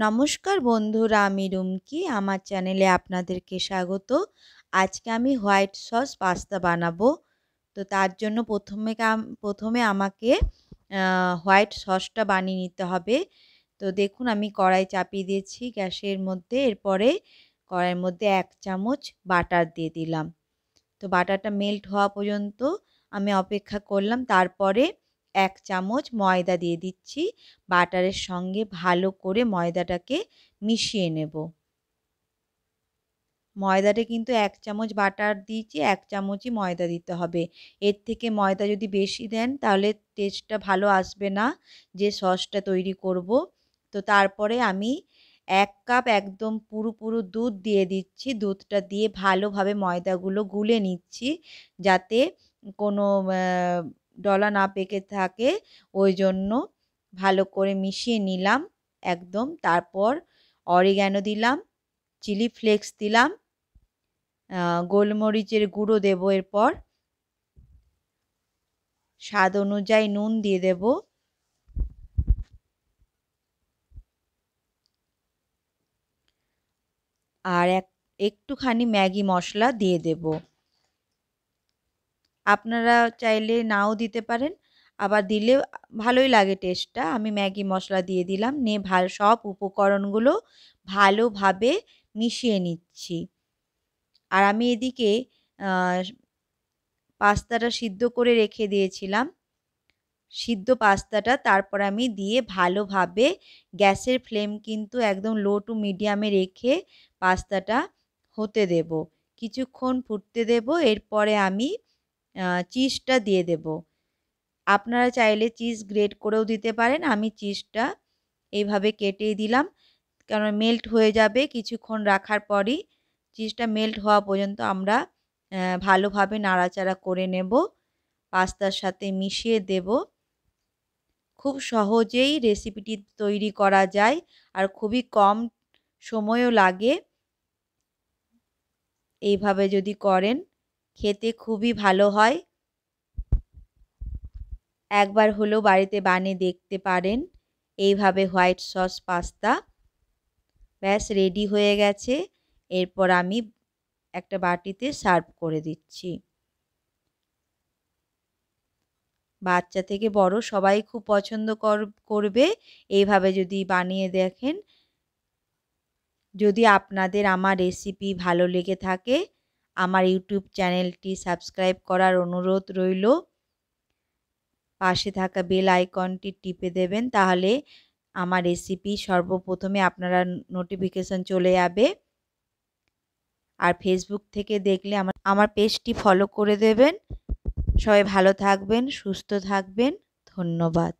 নমস্কার বন্ধুরা আমি রুমকি আমার চ্যানেলে আপনাদেরকে স্বাগত আজকে আমি হোয়াইট সস পাস্তা বানাবো তো তার জন্য প্রথমে প্রথমে আমাকে হোয়াইট সসটা বানিয়ে নিতে হবে তো দেখুন আমি কড়াই চাপিয়ে দিয়েছি গ্যাসের মধ্যে এরপরে কড়াইয়ের মধ্যে এক চামচ বাটার দিয়ে দিলাম তো বাটারটা মেল্ট হওয়া পর্যন্ত আমি অপেক্ষা করলাম তারপরে এক চামচ ময়দা দিয়ে দিচ্ছি বাটারের সঙ্গে ভালো করে ময়দাটাকে মিশিয়ে নেব ময়দাটা কিন্তু এক চামচ বাটার দিয়েছি এক চামচই ময়দা দিতে হবে এর থেকে ময়দা যদি বেশি দেন তাহলে টেস্টটা ভালো আসবে না যে সসটা তৈরি করব তো তারপরে আমি এক কাপ একদম পুরো দুধ দিয়ে দিচ্ছি দুধটা দিয়ে ভালোভাবে ময়দাগুলো গুলে নিচ্ছি যাতে কোনো ডলা না পেকে থাকে ওই জন্য ভালো করে মিশিয়ে নিলাম একদম তারপর অরিগ্যানো দিলাম চিলি ফ্লেক্স দিলাম গোলমরিচের গুঁড়ো দেবো এরপর স্বাদ অনুযায়ী নুন দিয়ে দেব আর এক একটুখানি ম্যাগি মশলা দিয়ে দেবো আপনারা চাইলে নাও দিতে পারেন আবার দিলে ভালোই লাগে টেস্টটা আমি ম্যাগি মশলা দিয়ে দিলাম নিয়ে ভাল সব উপকরণগুলো ভালোভাবে মিশিয়ে নিচ্ছি আর আমি এদিকে পাস্তাটা সিদ্ধ করে রেখে দিয়েছিলাম সিদ্ধ পাস্তাটা তারপর আমি দিয়ে ভালোভাবে গ্যাসের ফ্লেম কিন্তু একদম লো টু মিডিয়ামে রেখে পাস্তাটা হতে দেব কিছুক্ষণ ফুটতে দেব এরপরে আমি চিজটা দিয়ে দেব আপনারা চাইলে চিজ গ্রেট করেও দিতে পারেন আমি চিজটা এইভাবে কেটেই দিলাম কারণ মেল্ট হয়ে যাবে কিছুক্ষণ রাখার পরই চিজটা মেল্ট হওয়া পর্যন্ত আমরা ভালোভাবে নাড়াচাড়া করে নেব পাস্তার সাথে মিশিয়ে দেব খুব সহজেই রেসিপিটি তৈরি করা যায় আর খুবই কম সময়ও লাগে এইভাবে যদি করেন খেতে খুবই ভালো হয় একবার হলো বাড়িতে বানিয়ে দেখতে পারেন এইভাবে হোয়াইট সস পাস্তা ব্যাস রেডি হয়ে গেছে এরপর আমি একটা বাটিতে সার্ভ করে দিচ্ছি বাচ্চা থেকে বড় সবাই খুব পছন্দ করবে এইভাবে যদি বানিয়ে দেখেন যদি আপনাদের আমার রেসিপি ভালো লেগে থাকে আমার ইউটিউব চ্যানেলটি সাবস্ক্রাইব করার অনুরোধ রইল পাশে থাকা বেল আইকনটি টিপে দেবেন তাহলে আমার রেসিপি সর্বপ্রথমে আপনারা নোটিফিকেশন চলে যাবে আর ফেসবুক থেকে দেখলে আমার আমার পেজটি ফলো করে দেবেন সবাই ভালো থাকবেন সুস্থ থাকবেন ধন্যবাদ